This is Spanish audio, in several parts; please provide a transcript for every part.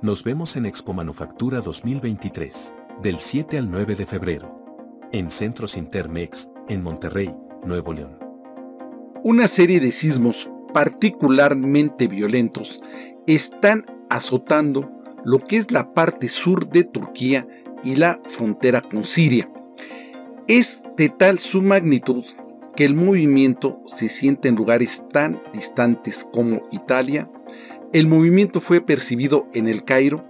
Nos vemos en Expo Manufactura 2023, del 7 al 9 de febrero. En Centros Intermex, en Monterrey, Nuevo León. Una serie de sismos particularmente violentos están azotando lo que es la parte sur de Turquía y la frontera con Siria. Es de tal su magnitud que el movimiento se siente en lugares tan distantes como Italia, el movimiento fue percibido en el Cairo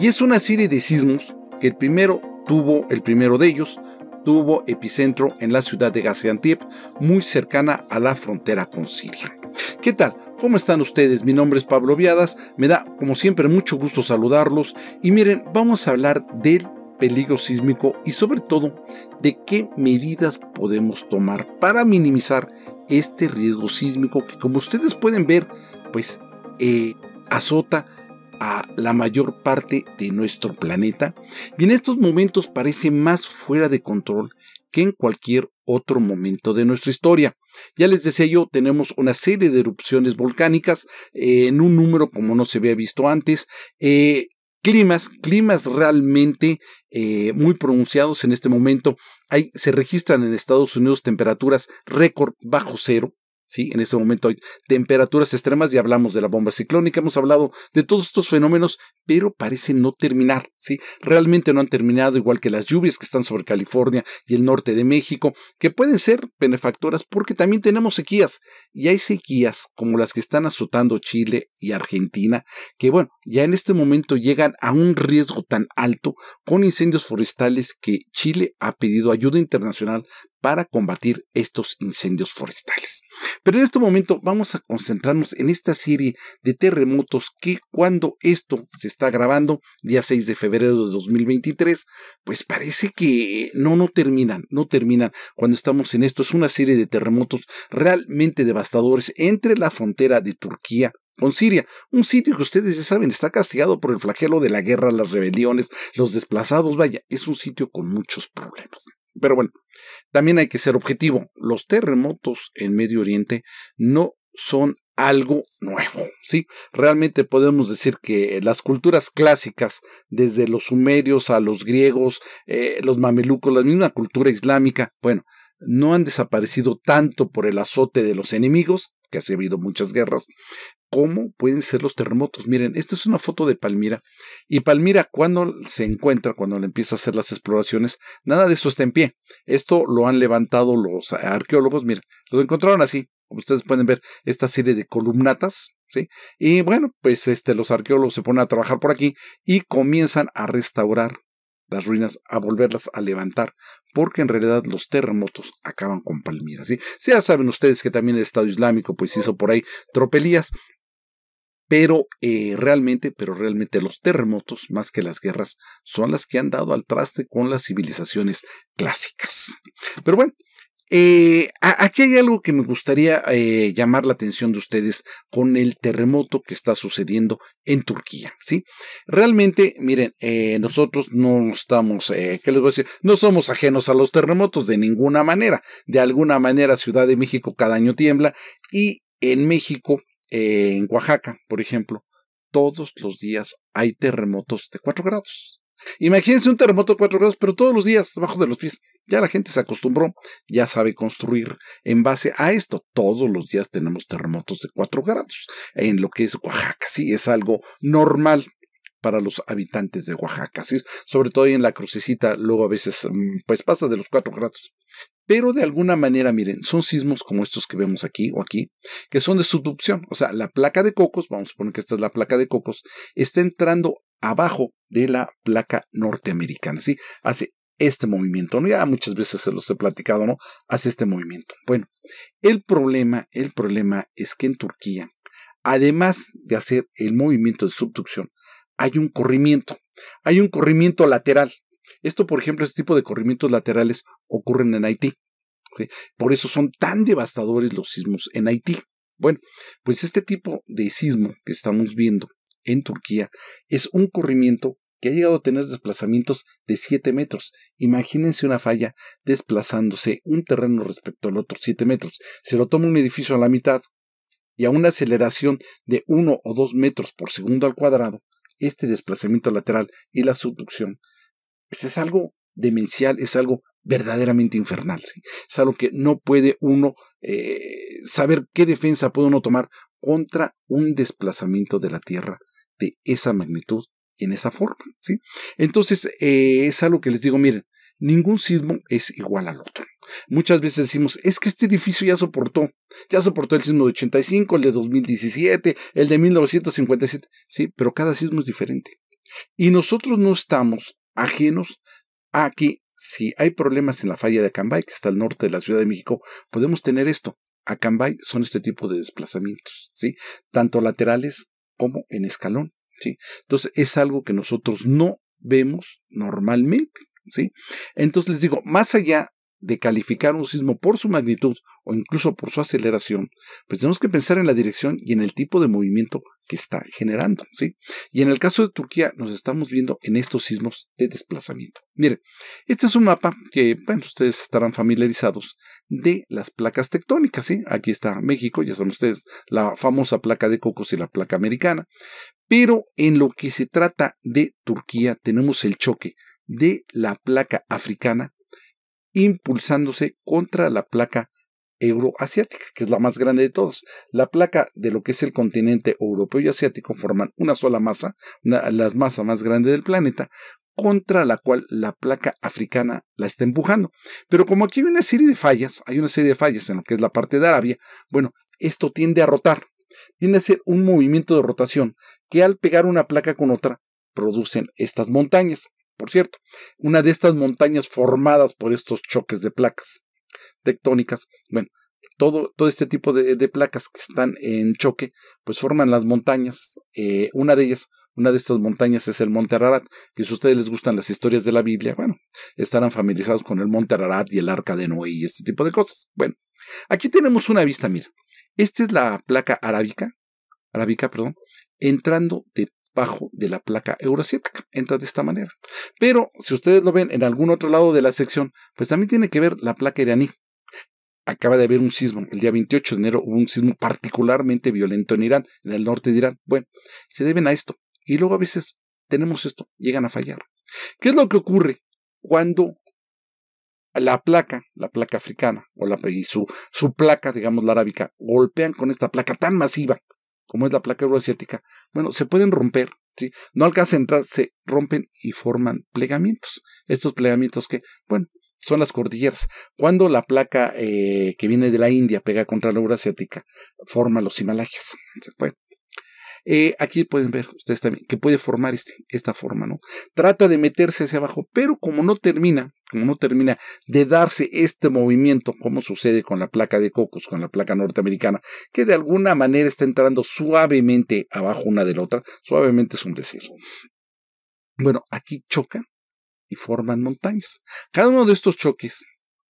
y es una serie de sismos que el primero tuvo, el primero de ellos, tuvo epicentro en la ciudad de Gaziantep, muy cercana a la frontera con Siria. ¿Qué tal? ¿Cómo están ustedes? Mi nombre es Pablo Viadas, me da como siempre mucho gusto saludarlos y miren, vamos a hablar del peligro sísmico y sobre todo de qué medidas podemos tomar para minimizar este riesgo sísmico que como ustedes pueden ver pues eh, azota a la mayor parte de nuestro planeta y en estos momentos parece más fuera de control que en cualquier otro momento de nuestra historia. Ya les decía yo, tenemos una serie de erupciones volcánicas eh, en un número como no se había visto antes. Eh, climas, climas realmente muy pronunciados en este momento. se registran en Estados Unidos temperaturas récord bajo cero, ¿sí? En este momento hay temperaturas extremas, y hablamos de la bomba ciclónica, hemos hablado de todos estos fenómenos, pero parece no terminar, ¿sí? Realmente no han terminado, igual que las lluvias que están sobre California y el norte de México, que pueden ser benefactoras porque también tenemos sequías, y hay sequías como las que están azotando Chile y Argentina, que bueno, ya en este momento llegan a un riesgo tan alto con incendios forestales que Chile ha pedido ayuda internacional para combatir estos incendios forestales. Pero en este momento vamos a concentrarnos en esta serie de terremotos que cuando esto se está grabando, día 6 de febrero de 2023, pues parece que no, no terminan, no terminan cuando estamos en esto. Es una serie de terremotos realmente devastadores entre la frontera de Turquía con Siria, un sitio que ustedes ya saben está castigado por el flagelo de la guerra, las rebeliones, los desplazados, vaya, es un sitio con muchos problemas. Pero bueno, también hay que ser objetivo. Los terremotos en Medio Oriente no son algo nuevo, ¿sí? Realmente podemos decir que las culturas clásicas, desde los sumerios a los griegos, eh, los mamelucos, la misma cultura islámica, bueno, no han desaparecido tanto por el azote de los enemigos, que ha habido muchas guerras, cómo pueden ser los terremotos. Miren, esta es una foto de Palmira. Y Palmira, cuando se encuentra, cuando le empieza a hacer las exploraciones, nada de eso está en pie. Esto lo han levantado los arqueólogos. Miren, lo encontraron así. Como ustedes pueden ver, esta serie de columnatas. ¿sí? Y bueno, pues este, los arqueólogos se ponen a trabajar por aquí y comienzan a restaurar las ruinas, a volverlas a levantar, porque en realidad los terremotos acaban con Palmira. ¿sí? Ya saben ustedes que también el Estado Islámico pues hizo por ahí tropelías pero eh, realmente, pero realmente los terremotos, más que las guerras, son las que han dado al traste con las civilizaciones clásicas. Pero bueno, eh, aquí hay algo que me gustaría eh, llamar la atención de ustedes con el terremoto que está sucediendo en Turquía, ¿sí? Realmente, miren, nosotros no estamos, ¿qué les voy a decir? No somos ajenos a los terremotos de ninguna manera. De alguna manera, Ciudad de México cada año tiembla y en México eh, en Oaxaca, por ejemplo, todos los días hay terremotos de 4 grados. Imagínense un terremoto de 4 grados, pero todos los días debajo de los pies. Ya la gente se acostumbró, ya sabe construir en base a esto. Todos los días tenemos terremotos de 4 grados en lo que es Oaxaca. Sí, es algo normal para los habitantes de Oaxaca, ¿sí? sobre todo en la crucecita, luego a veces mm, pues pasa de los 4 grados pero de alguna manera, miren, son sismos como estos que vemos aquí o aquí, que son de subducción. O sea, la placa de cocos, vamos a poner que esta es la placa de cocos, está entrando abajo de la placa norteamericana, ¿sí? Hace este movimiento, Ya muchas veces se los he platicado, ¿no? Hace este movimiento. Bueno, el problema, el problema es que en Turquía, además de hacer el movimiento de subducción, hay un corrimiento, hay un corrimiento lateral. Esto, por ejemplo, este tipo de corrimientos laterales ocurren en Haití. Por eso son tan devastadores los sismos en Haití. Bueno, pues este tipo de sismo que estamos viendo en Turquía es un corrimiento que ha llegado a tener desplazamientos de 7 metros. Imagínense una falla desplazándose un terreno respecto al otro 7 metros. Se lo toma un edificio a la mitad y a una aceleración de 1 o 2 metros por segundo al cuadrado, este desplazamiento lateral y la subducción pues, es algo demencial, es algo verdaderamente infernal. Es algo que no puede uno eh, saber qué defensa puede uno tomar contra un desplazamiento de la Tierra de esa magnitud y en esa forma. ¿sí? Entonces, eh, es algo que les digo, miren, ningún sismo es igual al otro. Muchas veces decimos, es que este edificio ya soportó, ya soportó el sismo de 85, el de 2017, el de 1957, sí, pero cada sismo es diferente. Y nosotros no estamos ajenos a que si hay problemas en la falla de Acambay, que está al norte de la Ciudad de México, podemos tener esto. Acambay son este tipo de desplazamientos, ¿sí? Tanto laterales como en escalón, ¿sí? Entonces es algo que nosotros no vemos normalmente, ¿sí? Entonces les digo, más allá de calificar un sismo por su magnitud o incluso por su aceleración, pues tenemos que pensar en la dirección y en el tipo de movimiento que está generando. ¿sí? Y en el caso de Turquía nos estamos viendo en estos sismos de desplazamiento. Miren, este es un mapa que ustedes estarán familiarizados de las placas tectónicas. ¿sí? Aquí está México, ya saben ustedes, la famosa placa de Cocos y la placa americana. Pero en lo que se trata de Turquía tenemos el choque de la placa africana impulsándose contra la placa euroasiática, que es la más grande de todas. La placa de lo que es el continente europeo y asiático forman una sola masa, la masa más grande del planeta, contra la cual la placa africana la está empujando. Pero como aquí hay una serie de fallas, hay una serie de fallas en lo que es la parte de Arabia, bueno, esto tiende a rotar, tiende a ser un movimiento de rotación que al pegar una placa con otra producen estas montañas por cierto, una de estas montañas formadas por estos choques de placas tectónicas, bueno, todo, todo este tipo de, placas que están en choque, pues forman las montañas, eh, una de ellas, una de estas montañas es el Monte Ararat, que si a ustedes les gustan las historias de la Biblia, bueno, estarán familiarizados con el Monte Ararat y el Arca de Noé y este tipo de cosas. Bueno, aquí tenemos una vista, mira, esta es la placa arábica, arábica, perdón, entrando de de la placa euroasiática. Entra de esta manera. Pero si ustedes lo ven en algún otro lado de la sección, pues también tiene que ver la placa iraní. Acaba de haber un sismo. El día 28 de enero hubo un sismo particularmente violento en Irán, en el norte de Irán. Bueno, se deben a esto. Y luego a veces tenemos esto, llegan a fallar. ¿Qué es lo que ocurre cuando la placa, la placa africana o la, y su placa, digamos la arábica, golpean con esta placa tan masiva como es la placa euroasiática, bueno, se pueden romper, ¿sí? No alcanza a entrar, se rompen y forman plegamientos. Estos plegamientos que, bueno, son las cordilleras. Cuando la placa eh, que viene de la India pega contra la euroasiática, forma los Himalayas. Bueno, eh, aquí pueden ver ustedes también que puede formar este, esta forma, ¿no? Trata de meterse hacia abajo, pero como no termina, como no termina de darse este movimiento, como sucede con la placa de Cocos, con la placa norteamericana, que de alguna manera está entrando suavemente abajo una de la otra, suavemente es un decir. Bueno, aquí chocan y forman montañas. Cada uno de estos choques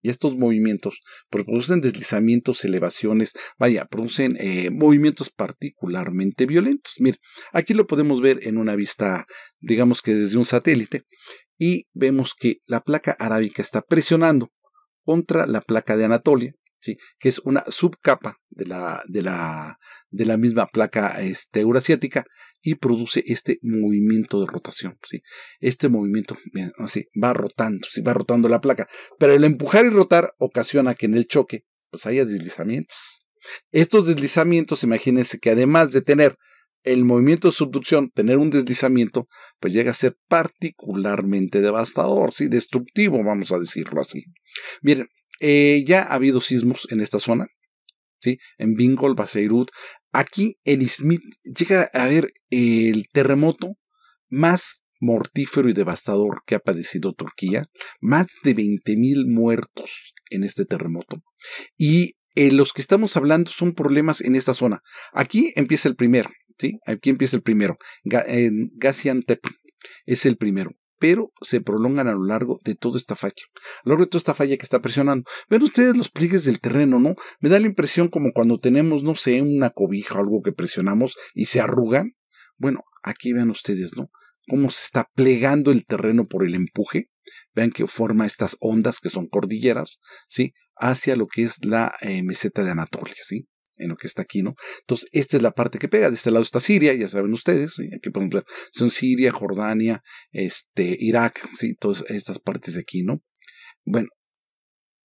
y estos movimientos producen deslizamientos, elevaciones, vaya, producen eh, movimientos particularmente violentos. Mire, aquí lo podemos ver en una vista, digamos que desde un satélite, y vemos que la placa arábica está presionando contra la placa de Anatolia ¿sí? que es una subcapa de la, de la, de la misma placa este, eurasiática y produce este movimiento de rotación. ¿sí? Este movimiento así, va rotando, va rotando la placa, pero el empujar y rotar ocasiona que en el choque pues haya deslizamientos. Estos deslizamientos, imagínense que además de tener el movimiento de subducción, tener un deslizamiento, pues llega a ser particularmente devastador, ¿sí? destructivo, vamos a decirlo así. Miren, eh, ya ha habido sismos en esta zona, ¿sí? En Bingol, Baseirut. Aquí en Izmit llega a haber eh, el terremoto más mortífero y devastador que ha padecido Turquía. Más de 20.000 muertos en este terremoto. Y eh, los que estamos hablando son problemas en esta zona. Aquí empieza el primero, ¿sí? Aquí empieza el primero. en Gaziantep es el primero pero se prolongan a lo largo de toda esta falla, a lo largo de toda esta falla que está presionando. Ven ustedes los pliegues del terreno, ¿no? Me da la impresión como cuando tenemos, no sé, una cobija o algo que presionamos y se arrugan. Bueno, aquí vean ustedes, ¿no? Cómo se está plegando el terreno por el empuje. Vean que forma estas ondas que son cordilleras, ¿sí? Hacia lo que es la eh, meseta de Anatolia, ¿sí? en lo que está aquí, ¿no? Entonces, esta es la parte que pega. De este lado está Siria, ya saben ustedes, aquí por ejemplo son Siria, Jordania, este, Irak, ¿sí? Todas estas partes de aquí, ¿no? Bueno,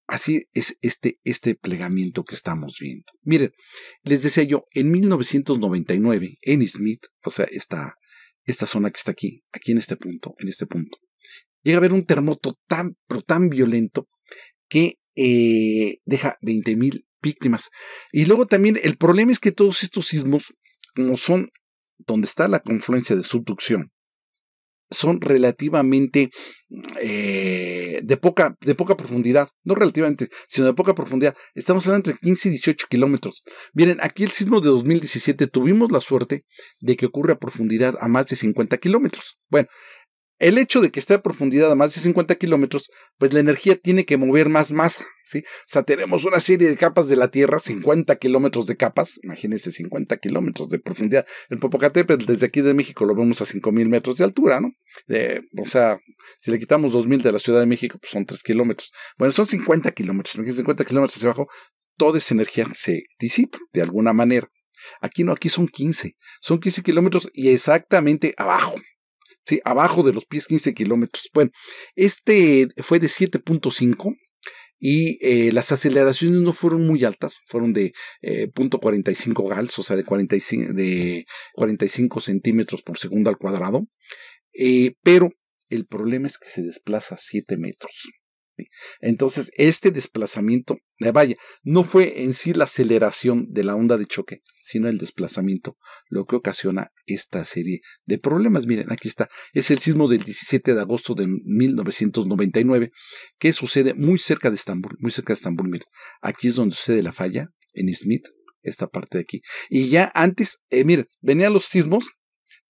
así es este, este plegamiento que estamos viendo. Miren, les decía yo, en 1999, en Smith, o sea, esta, esta zona que está aquí, aquí en este punto, en este punto, llega a haber un terremoto tan, pero tan violento que eh, deja 20.000 víctimas. Y luego también el problema es que todos estos sismos, como son donde está la confluencia de subducción, son relativamente eh, de, poca, de poca profundidad, no relativamente, sino de poca profundidad. Estamos hablando entre 15 y 18 kilómetros. Miren, aquí el sismo de 2017 tuvimos la suerte de que ocurre a profundidad a más de 50 kilómetros. Bueno, el hecho de que esté a profundidad a más de 50 kilómetros, pues la energía tiene que mover más masa, ¿sí? O sea, tenemos una serie de capas de la Tierra, 50 kilómetros de capas, imagínense 50 kilómetros de profundidad. El Popocatépetl desde aquí de México lo vemos a 5.000 metros de altura, ¿no? Eh, o sea, si le quitamos 2.000 de la Ciudad de México, pues son 3 kilómetros. Bueno, son 50 kilómetros, 50 kilómetros hacia abajo, toda esa energía se disipa de alguna manera. Aquí no, aquí son 15, son 15 kilómetros y exactamente abajo, ¿sí? abajo de los pies 15 kilómetros. Bueno, este fue de 7.5 y eh, las aceleraciones no fueron muy altas, fueron de eh, 0.45 gals, o sea, de 45, de centímetros por segundo al cuadrado, eh, pero el problema es que se desplaza 7 metros. Entonces, este desplazamiento, de eh, vaya, no fue en sí la aceleración de la onda de choque, sino el desplazamiento, lo que ocasiona esta serie de problemas. Miren, aquí está, es el sismo del 17 de agosto de 1999, que sucede muy cerca de Estambul, muy cerca de Estambul, miren, aquí es donde sucede la falla, en Smith, esta parte de aquí. Y ya antes, eh, miren, venían los sismos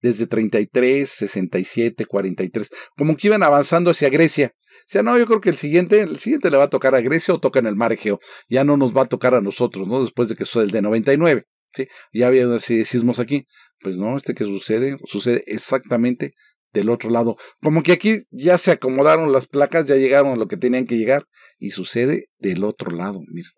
desde 33, 67, 43, como que iban avanzando hacia Grecia. O sea, no, yo creo que el siguiente, el siguiente le va a tocar a Grecia o toca en el mar Egeo. Ya no nos va a tocar a nosotros, ¿no? Después de que soy el de 99. ¿sí? Ya había unos sismos aquí. Pues no, este que sucede, sucede exactamente del otro lado. Como que aquí ya se acomodaron las placas, ya llegaron a lo que tenían que llegar y sucede del otro lado. Mira,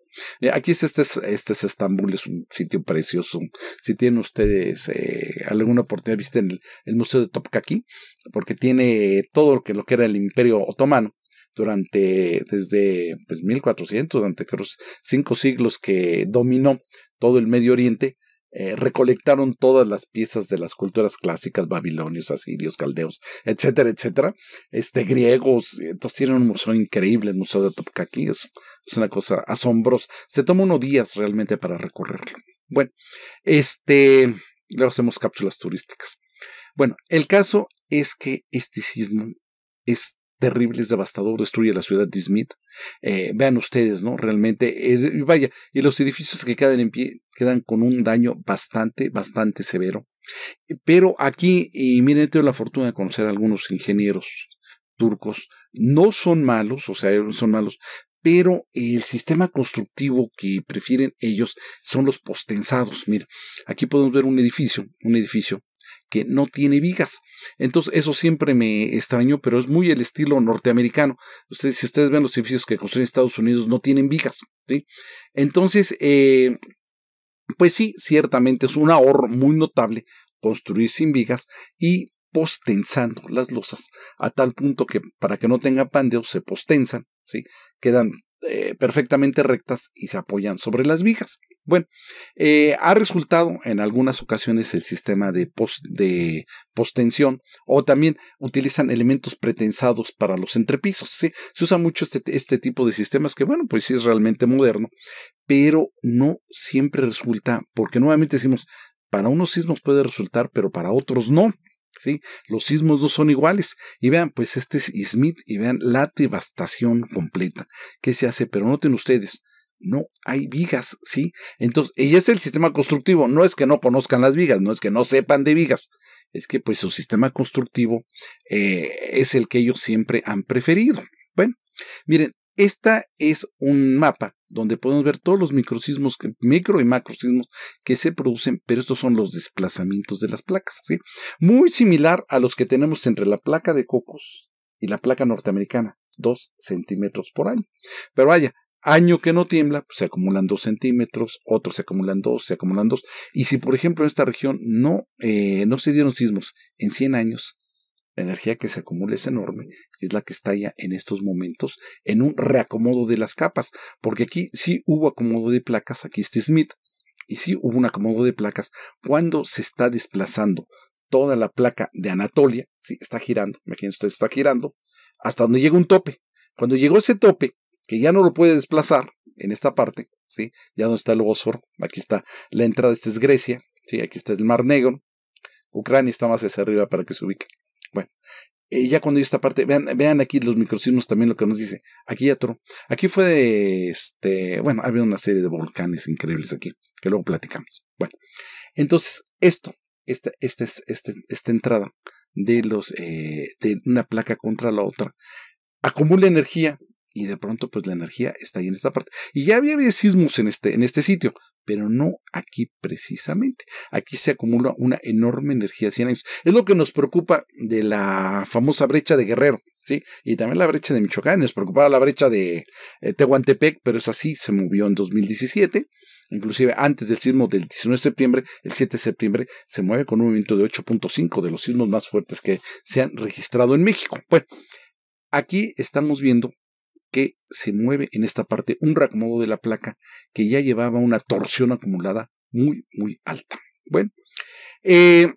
eh, aquí es este, este es Estambul, es un sitio precioso. Si tienen ustedes eh, alguna oportunidad, visiten el, Museo de aquí, porque tiene todo lo que, era el Imperio Otomano durante desde pues, 1400, durante creo, cinco siglos que dominó todo el Medio Oriente eh, recolectaron todas las piezas de las culturas clásicas, babilonios, asirios, caldeos, etcétera, etcétera, este, griegos, entonces tienen un museo increíble, el Museo de Topkaki, es, una cosa asombrosa, se toma unos días realmente para recorrerlo. Bueno, este, luego hacemos cápsulas turísticas. Bueno, el caso es que este sismo es terrible, es devastador, destruye la ciudad de Smith. Eh, vean ustedes, ¿no? Realmente, eh, vaya, y los edificios que quedan en pie quedan con un daño bastante, bastante severo. Pero aquí, y miren, tengo la fortuna de conocer a algunos ingenieros turcos, no son malos, o sea, son malos, pero el sistema constructivo que prefieren ellos son los postensados. Mira, aquí podemos ver un edificio, un edificio que no tiene vigas. Entonces, eso siempre me extrañó, pero es muy el estilo norteamericano. Ustedes, si ustedes ven los edificios que construyen Estados Unidos, no tienen vigas. ¿sí? Entonces, eh, pues sí, ciertamente es un ahorro muy notable construir sin vigas y postensando las losas a tal punto que para que no tenga pandeo se postensan, ¿sí? quedan eh, perfectamente rectas y se apoyan sobre las vigas. Bueno, eh, ha resultado en algunas ocasiones el sistema de, post, de postensión o también utilizan elementos pretensados para los entrepisos. ¿sí? Se usa mucho este, este tipo de sistemas que, bueno, pues sí es realmente moderno, pero no siempre resulta, porque nuevamente decimos, para unos sismos puede resultar, pero para otros no. ¿sí? Los sismos no son iguales. Y vean, pues este es Smith y vean la devastación completa que se hace. Pero noten ustedes, no hay vigas, ¿sí? Entonces, y es el sistema constructivo. No es que no conozcan las vigas, no es que no sepan de vigas. Es que pues su sistema constructivo eh, es el que ellos siempre han preferido. Bueno, miren, esta es un mapa donde podemos ver todos los microsismos, micro y macro sismos que se producen, pero estos son los desplazamientos de las placas, ¿sí? Muy similar a los que tenemos entre la placa de Cocos y la placa norteamericana, 2 centímetros por año. Pero vaya, año que no tiembla, pues se acumulan 2 centímetros, otros se acumulan 2, se acumulan 2. Y si, por ejemplo, en esta región no, eh, no se dieron sismos en 100 años, la energía que se acumula es enorme y es la que estalla en estos momentos en un reacomodo de las capas, porque aquí sí hubo acomodo de placas, aquí está Smith, y sí hubo un acomodo de placas cuando se está desplazando toda la placa de Anatolia, sí, está girando, imagínense ustedes, está girando, hasta donde llega un tope. Cuando llegó ese tope, que ya no lo puede desplazar en esta parte, ¿sí? ya donde está el Bósforo, aquí está la entrada, esta es Grecia, ¿sí? aquí está el Mar Negro, Ucrania está más hacia arriba para que se ubique. Bueno, eh, ya cuando yo esta parte, vean, aquí los microcismos también lo que nos dice. Aquí ya Aquí fue este, bueno, había una serie de volcanes increíbles aquí, que luego platicamos. Bueno, entonces esto, esta, esta, esta entrada de los, eh, de una placa contra la otra, acumula energía y de pronto pues la energía está ahí en esta parte. Y ya había sismos en este, en este sitio, pero no aquí precisamente. Aquí se acumula una enorme energía de 100 años. Es lo que nos preocupa de la famosa brecha de Guerrero, ¿sí? Y también la brecha de Michoacán, nos preocupaba la brecha de eh, Tehuantepec, pero es así, se movió en 2017. Inclusive antes del sismo del 19 de septiembre, el 7 de septiembre, se mueve con un movimiento de 8.5 de los sismos más fuertes que se han registrado en México. Bueno, aquí estamos viendo que se mueve en esta parte un racmodo de la placa que ya llevaba una torsión acumulada muy, muy alta. Bueno, eh,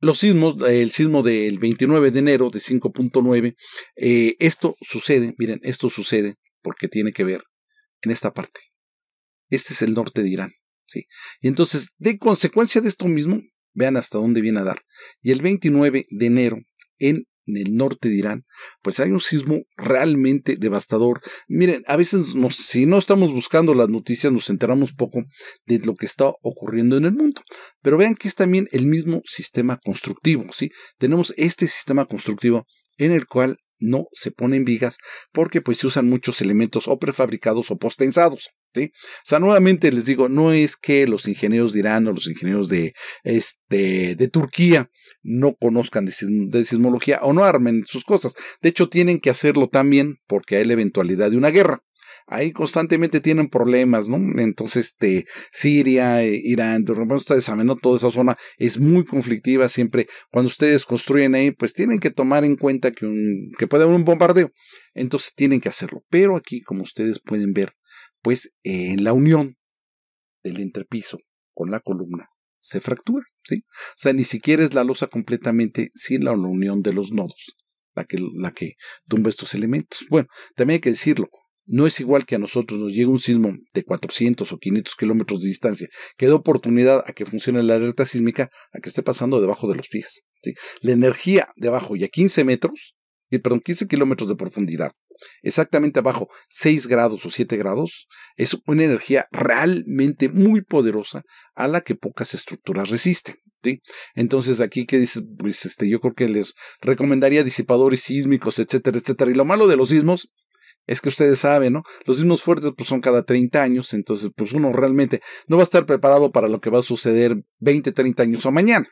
los sismos, el sismo del 29 de enero de 5.9, eh, esto sucede, miren, esto sucede porque tiene que ver en esta parte. Este es el norte de Irán. ¿sí? Y entonces, de consecuencia de esto mismo, vean hasta dónde viene a dar. Y el 29 de enero, en en el norte de Irán, pues hay un sismo realmente devastador. Miren, a veces si no estamos buscando las noticias nos enteramos poco de lo que está ocurriendo en el mundo. Pero vean que es también el mismo sistema constructivo, Si Tenemos este sistema constructivo en el cual no se ponen vigas porque pues se usan muchos elementos o prefabricados o postensados. O sea, nuevamente les digo, no es que los ingenieros de Irán o los ingenieros de, este, de Turquía no conozcan de, sismología o no armen sus cosas. De hecho, tienen que hacerlo también porque hay la eventualidad de una guerra. Ahí constantemente tienen problemas, ¿no? Entonces, este, Siria, eh, Irán, ustedes saben, ¿no? Toda esa zona es muy conflictiva siempre. Cuando ustedes construyen ahí, pues tienen que tomar en cuenta que, que puede haber un bombardeo. Entonces tienen que hacerlo. Pero aquí, como ustedes pueden ver, pues en eh, la unión del entrepiso con la columna se fractura, ¿sí? O sea, ni siquiera es la losa completamente sin la unión de los nodos, la que, la que tumba estos elementos. Bueno, también hay que decirlo, no es igual que a nosotros nos llegue un sismo de 400 o 500 kilómetros de distancia, que da oportunidad a que funcione la alerta sísmica a que esté pasando debajo de los pies. ¿sí? La energía abajo y a 15 metros perdón, 15 kilómetros de profundidad, exactamente abajo 6 grados o 7 grados, es una energía realmente muy poderosa a la que pocas estructuras resisten. ¿sí? Entonces aquí que dices, pues este, yo creo que les recomendaría disipadores sísmicos, etcétera, etcétera. Y lo malo de los sismos es que ustedes saben, ¿no? Los sismos fuertes pues son cada 30 años, entonces pues uno realmente no va a estar preparado para lo que va a suceder 20, 30 años o mañana.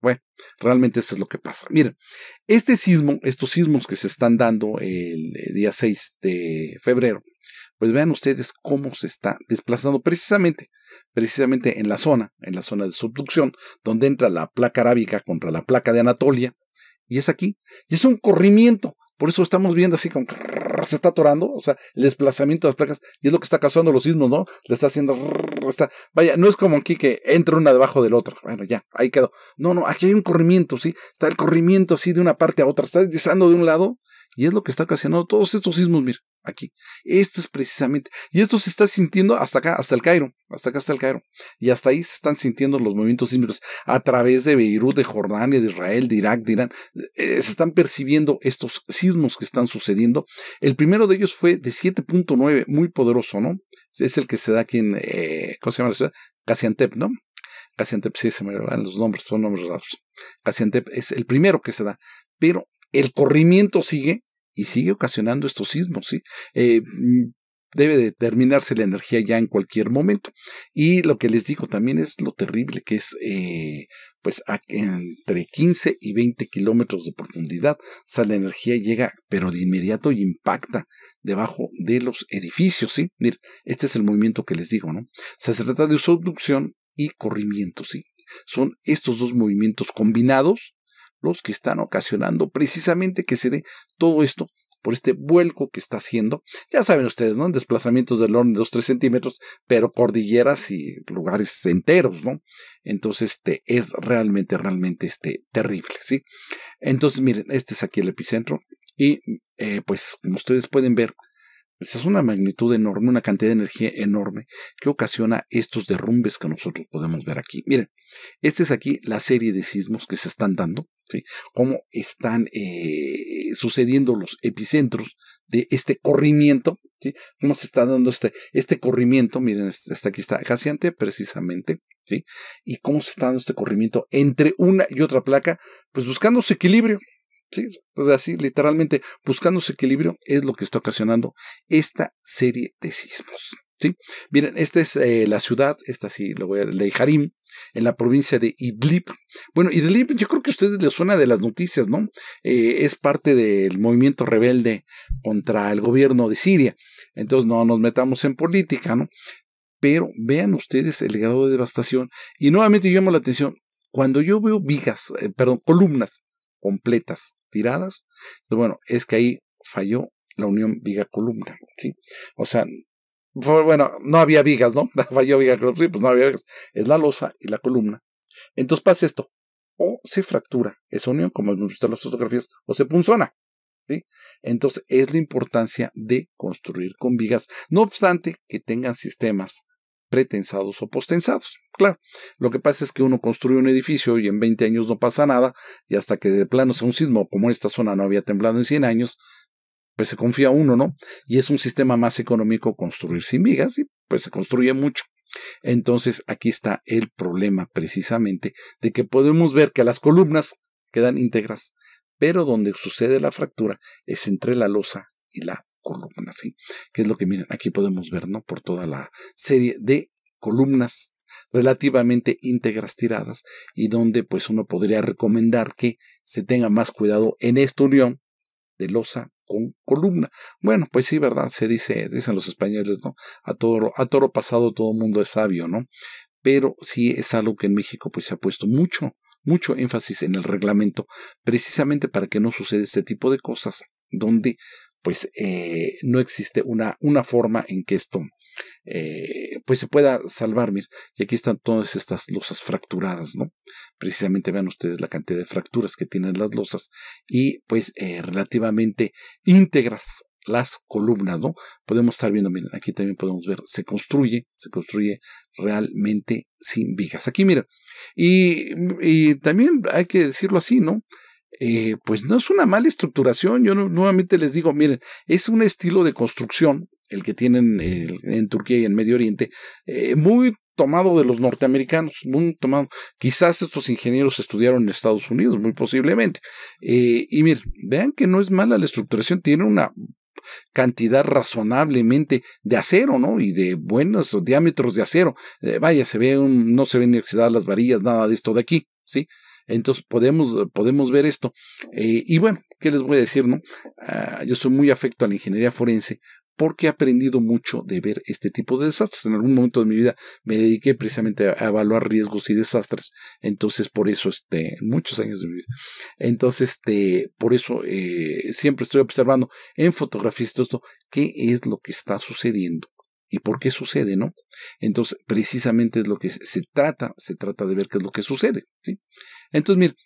Bueno, realmente esto es lo que pasa. Miren, este sismo, estos sismos que se están dando el eh, día 6 de febrero, pues vean ustedes cómo se está desplazando precisamente, precisamente en la zona, en la zona de subducción, donde entra la placa arábica contra la placa de Anatolia, y es aquí, y es un corrimiento, por eso estamos viendo así como se está atorando, o sea, el desplazamiento de las placas, y es lo que está causando los sismos, ¿no? Le está haciendo, está, vaya, no es como aquí que entra una debajo del otro bueno, ya, ahí quedó. No, no, aquí hay un corrimiento, ¿sí? Está el corrimiento así de una parte a otra, está deslizando de un lado, y es lo que está causando todos estos sismos, mira aquí. Esto es precisamente, y esto se está sintiendo hasta acá, hasta el Cairo, hasta acá, hasta el Cairo. Y hasta ahí se están sintiendo los movimientos sísmicos a través de Beirut, de Jordania, de Israel, de Irak, de Irán. Eh, se están percibiendo estos sismos que están sucediendo. El primero de ellos fue de 7.9, muy poderoso, ¿no? Es el que se da aquí en, eh, ¿cómo se llama la ciudad? Gaziantep, ¿no? Casiantep sí, se me van los nombres, son nombres raros. Casiantep es el primero que se da, pero el corrimiento sigue y sigue ocasionando estos sismos, ¿sí? Eh, mm, debe de terminarse la energía ya en cualquier momento. Y lo que les digo también es lo terrible que es, eh, pues entre 15 y 20 kilómetros de profundidad. O sea, la energía llega, pero de inmediato impacta debajo de los edificios, ¿sí? este es el movimiento que les digo, ¿no? se trata de subducción y corrimiento, ¿sí? Son estos dos movimientos combinados los que están ocasionando precisamente que se dé todo esto por este vuelco que está haciendo. Ya saben ustedes, ¿no? desplazamientos del orden de 2, 3 centímetros, pero cordilleras y lugares enteros, ¿no? Entonces, este es realmente, realmente este, terrible, ¿sí? Entonces, miren, este es aquí el epicentro. Y eh, pues, como ustedes pueden ver, pues, es una magnitud enorme, una cantidad de energía enorme que ocasiona estos derrumbes que nosotros podemos ver aquí. Miren, esta es aquí la serie de sismos que se están dando cómo están eh, sucediendo los epicentros de este corrimiento, cómo se está dando este, este corrimiento, miren, hasta aquí está Jaciante precisamente, ¿sí? y cómo se está dando este corrimiento entre una y otra placa, pues buscando su equilibrio, ¿sí? así literalmente buscando su equilibrio es lo que está ocasionando esta serie de sismos. ¿sí? Miren, esta es eh, la ciudad, esta sí, lo voy de Harim, en la provincia de Idlib. Bueno, Idlib yo creo que a ustedes les suena de las noticias, ¿no? Eh, es parte del movimiento rebelde contra el gobierno de Siria. Entonces no nos metamos en política, ¿no? Pero vean ustedes el grado de devastación. Y nuevamente llamo la atención, cuando yo veo vigas, eh, perdón, columnas completas tiradas, pues bueno, es que ahí falló la unión viga-columna, ¿sí? O sea, bueno, no había vigas, ¿no? Falló vigas sí, pues no había vigas. Es la losa y la columna. Entonces pasa esto. O se fractura esa unión, como hemos visto en las fotografías, o se punzona. ¿sí? Entonces es la importancia de construir con vigas, no obstante que tengan sistemas pretensados o postensados. Claro, lo que pasa es que uno construye un edificio y en 20 años no pasa nada, y hasta que de plano sea un sismo, como en esta zona no había temblado en 100 años, pues se confía uno, ¿no? Y es un sistema más económico construir sin vigas y pues se construye mucho. Entonces aquí está el problema precisamente de que podemos ver que las columnas quedan íntegras, pero donde sucede la fractura es entre la losa y la columna, ¿sí? Que es lo que miren, aquí podemos ver, ¿no? Por toda la serie de columnas relativamente íntegras tiradas y donde pues uno podría recomendar que se tenga más cuidado en esta unión de losa columna. Bueno, pues sí, ¿verdad? Se dice, dicen los españoles, ¿no? A toro, a toro pasado todo el mundo es sabio, ¿no? Pero sí es algo que en México pues se ha puesto mucho, mucho énfasis en el reglamento, precisamente para que no suceda este tipo de cosas, donde pues eh, no existe una, una, forma en que esto eh, pues se pueda salvar. mir y aquí están todas estas losas fracturadas, ¿no? Precisamente vean ustedes la cantidad de fracturas que tienen las losas y pues eh, relativamente íntegras las columnas, ¿no? Podemos estar viendo, miren, aquí también podemos ver, se construye, se construye realmente sin vigas. Aquí, miren, y, y también hay que decirlo así, ¿no? Eh, pues no es una mala estructuración. Yo nuevamente les digo, miren, es un estilo de construcción, el que tienen en Turquía y en Medio Oriente, eh, muy tomado de los norteamericanos, muy tomado. Quizás estos ingenieros estudiaron en Estados Unidos, muy posiblemente. Eh, y miren, vean que no es mala la estructuración, tiene una cantidad razonablemente de acero, ¿no? Y de buenos diámetros de acero. vaya, se ve un, no se ven ni oxidadas las varillas, nada de esto de aquí, ¿sí? sí entonces podemos, podemos ver esto. Eh, y bueno, ¿qué les voy a decir? No? Ah, yo soy muy afecto a la ingeniería forense porque he aprendido mucho de ver este tipo de desastres. En algún momento de mi vida me dediqué precisamente a evaluar riesgos y desastres. Entonces, por eso, este, muchos años de mi vida. Entonces, este, por eso eh, siempre estoy observando en fotografías todo esto, qué es lo que está sucediendo y por qué sucede, ¿no? Entonces, precisamente es lo que se trata, se trata de ver qué es lo que sucede, ¿sí? Entonces, miren,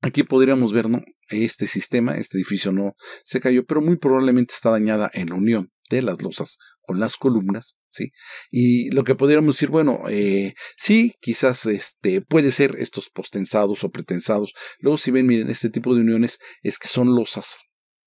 aquí podríamos ver, ¿no? Este sistema, este edificio no se cayó, pero muy probablemente está dañada en la unión de las losas con las columnas, ¿sí? Y lo que podríamos decir, bueno, eh, sí, quizás este, puede ser estos postensados o pretensados. Luego, si ven, miren, este tipo de uniones es que son losas,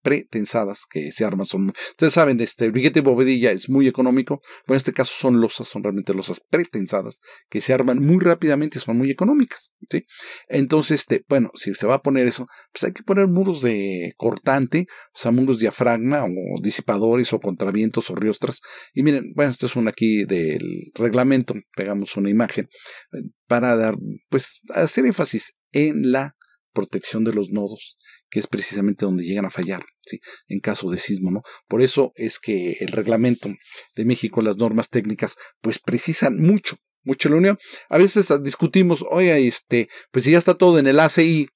pretensadas que se arman. Son, ustedes saben, este, el de bovedilla es muy económico, pero en este caso son losas, son realmente losas pretensadas que se arman muy rápidamente son muy económicas. ¿sí? Entonces, este, bueno, si se va a poner eso, pues hay que poner muros de cortante, o sea, muros diafragma o disipadores o contravientos o riostras. Y miren, bueno, esto es un aquí del reglamento, pegamos una imagen eh, para dar, pues, hacer énfasis en la protección de los nodos, que es precisamente donde llegan a fallar, ¿sí? en caso de sismo, ¿no? Por eso es que el reglamento de México, las normas técnicas, pues precisan mucho, mucho la unión. A veces discutimos, oye, este, pues si ya está todo en el ACI,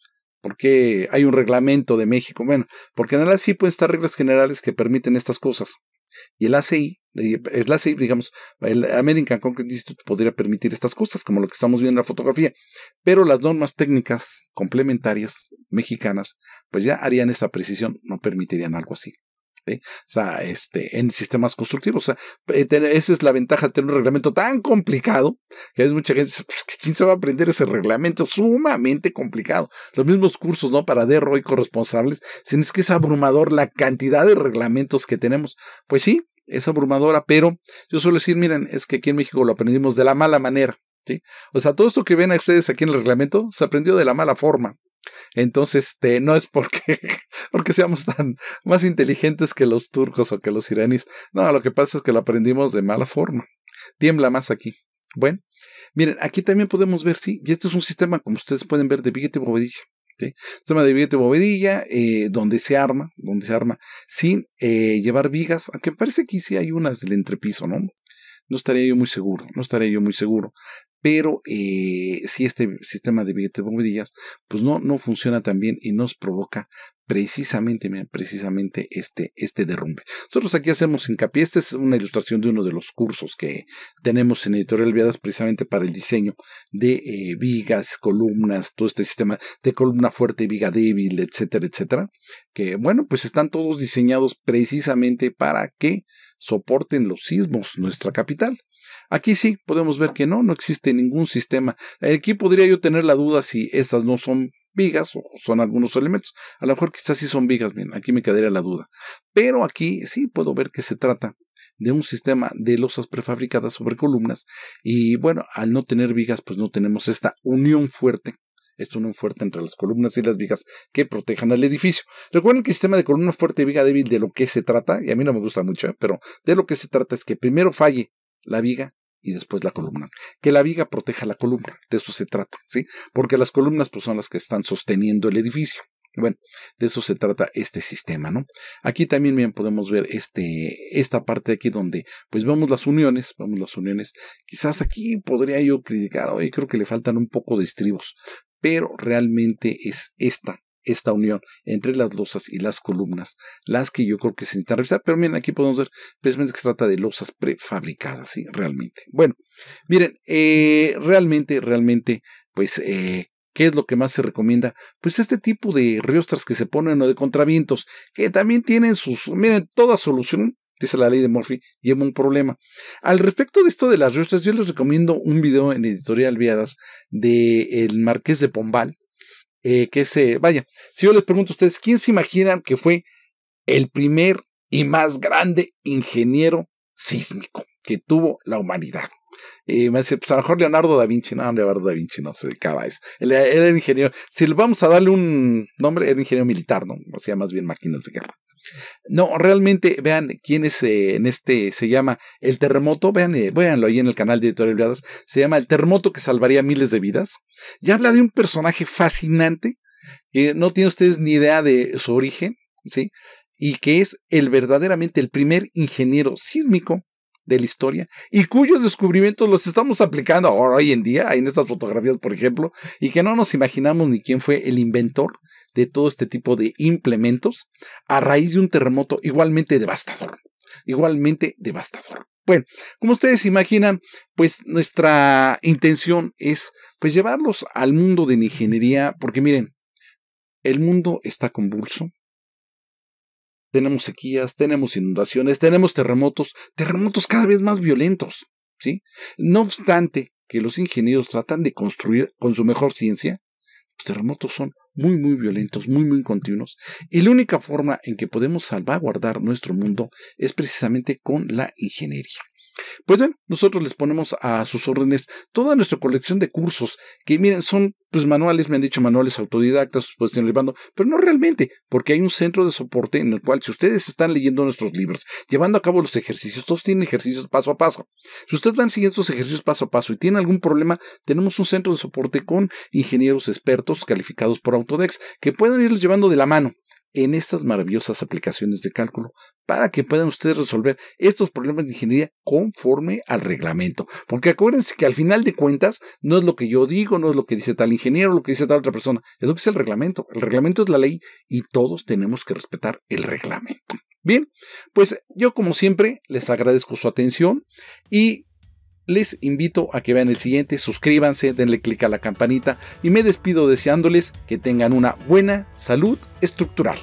porque hay un reglamento de México? Bueno, porque en el ACI pueden estar reglas generales que permiten estas cosas. Y el ACI, digamos, el American Concrete Institute podría permitir estas cosas, como lo que estamos viendo en la fotografía. Pero las normas técnicas complementarias mexicanas, pues ya harían esa precisión, no permitirían algo así. ¿eh? O sea, este, en sistemas constructivos. O sea, eh, esa es la ventaja de tener un reglamento tan complicado que hay mucha gente dice, pues, ¿quién se va a aprender ese reglamento sumamente complicado? Los mismos cursos, ¿no? Para DRO y corresponsables, sin es que es abrumador la cantidad de reglamentos que tenemos. Pues sí, es abrumadora, pero yo suelo decir, miren, es que aquí en México lo aprendimos de la mala manera. ¿Sí? O sea, todo esto que ven a ustedes aquí en el reglamento se aprendió de la mala forma. Entonces, este, no es porque, porque seamos tan más inteligentes que los turcos o que los iraníes. No, lo que pasa es que lo aprendimos de mala forma. Tiembla más aquí. Bueno, miren, aquí también podemos ver, sí, y este es un sistema, como ustedes pueden ver, de billete bovedilla. ¿sí? Sistema de billete y eh, donde se arma, donde se arma, sin eh, llevar vigas, aunque parece que sí hay unas del entrepiso, ¿no? No estaría yo muy seguro, no estaría yo muy seguro pero eh, si este sistema de billetes bombillas pues no, no funciona tan bien y nos provoca precisamente, precisamente este, este derrumbe. Nosotros aquí hacemos hincapié, esta es una ilustración de uno de los cursos que tenemos en Editorial Viadas precisamente para el diseño de eh, vigas, columnas, todo este sistema de columna fuerte, viga débil, etcétera, etcétera, que bueno, pues están todos diseñados precisamente para que soporten los sismos nuestra capital. Aquí sí, podemos ver que no, no existe ningún sistema. Aquí podría yo tener la duda si estas no son vigas o son algunos elementos. A lo mejor quizás sí son vigas, bien, aquí me quedaría la duda. Pero aquí sí puedo ver que se trata de un sistema de losas prefabricadas sobre columnas y bueno, al no tener vigas pues no tenemos esta unión fuerte esto no fuerte entre las columnas y las vigas que protejan al edificio. Recuerden que el sistema de columna fuerte y viga débil de lo que se trata, y a mí no me gusta mucho, ¿eh? pero de lo que se trata es que primero falle la viga y después la columna. Que la viga proteja la columna, de eso se trata, ¿sí? Porque las columnas pues, son las que están sosteniendo el edificio. Bueno, de eso se trata este sistema, ¿no? Aquí también bien, podemos ver este, esta parte de aquí donde pues vemos las uniones, vemos las uniones. Quizás aquí podría yo criticar, hoy creo que le faltan un poco de estribos, pero realmente es esta esta unión entre las losas y las columnas, las que yo creo que se necesitan revisar, pero miren, aquí podemos ver precisamente que se trata de losas prefabricadas, ¿sí? Realmente. Bueno, miren, eh, realmente, realmente, pues, eh, ¿Qué es lo que más se recomienda? Pues este tipo de riostras que se ponen o de contravientos, que también tienen sus, miren, toda solución, dice la ley de Murphy, lleva un problema. Al respecto de esto de las riostras, yo les recomiendo un video en Editorial Viadas del el Marqués de Pombal, eh, que se, vaya, si yo les pregunto a ustedes, ¿quién se imaginan que fue el primer y más grande ingeniero sísmico que tuvo la humanidad? Eh, me dice, pues a lo mejor Leonardo da Vinci, no, Leonardo da Vinci no se dedicaba a eso. Él, era ingeniero, si le vamos a darle un nombre, era ingeniero militar, ¿no? Hacía más bien máquinas de guerra. No, realmente vean quién es eh, en este, se llama El Terremoto, vean, eh, veanlo ahí en el canal de Editorial se llama El Terremoto que salvaría miles de vidas. Y habla de un personaje fascinante que no tiene ustedes ni idea de su origen, ¿sí? Y que es el verdaderamente el primer ingeniero sísmico de la historia y cuyos descubrimientos los estamos aplicando ahora hoy en día, en estas fotografías, por ejemplo, y que no nos imaginamos ni quién fue el inventor de todo este tipo de implementos a raíz de un terremoto igualmente devastador, igualmente devastador. Bueno, como ustedes imaginan, pues nuestra intención es pues llevarlos al mundo de la ingeniería, porque miren, el mundo está convulso, tenemos sequías, tenemos inundaciones, tenemos terremotos, terremotos cada vez más violentos, ¿sí? No obstante que los ingenieros tratan de construir con su mejor ciencia, los terremotos son muy, muy violentos, muy, muy continuos, y la única forma en que podemos salvaguardar nuestro mundo es precisamente con la ingeniería. Pues bien, nosotros les ponemos a sus órdenes toda nuestra colección de cursos, que miren, son pues manuales, me han dicho manuales autodidactas, pues llevando, pero no realmente, porque hay un centro de soporte en el cual si ustedes están leyendo nuestros libros, llevando a cabo los ejercicios, todos tienen ejercicios paso a paso. Si ustedes van siguiendo estos ejercicios paso a paso y tienen algún problema, tenemos un centro de soporte con ingenieros expertos calificados por Autodex que pueden irles llevando de la mano en estas maravillosas aplicaciones de cálculo para que puedan ustedes resolver estos problemas de ingeniería conforme al reglamento. Porque acuérdense que al final de cuentas no es lo que yo digo, no es lo que dice tal ingeniero, lo que dice tal otra persona, es lo que dice el reglamento. El reglamento es la ley y todos tenemos que respetar el reglamento. Bien, pues yo como siempre les agradezco su atención y les invito a que vean el siguiente, suscríbanse, denle clic a la campanita y me despido deseándoles que tengan una buena salud estructural.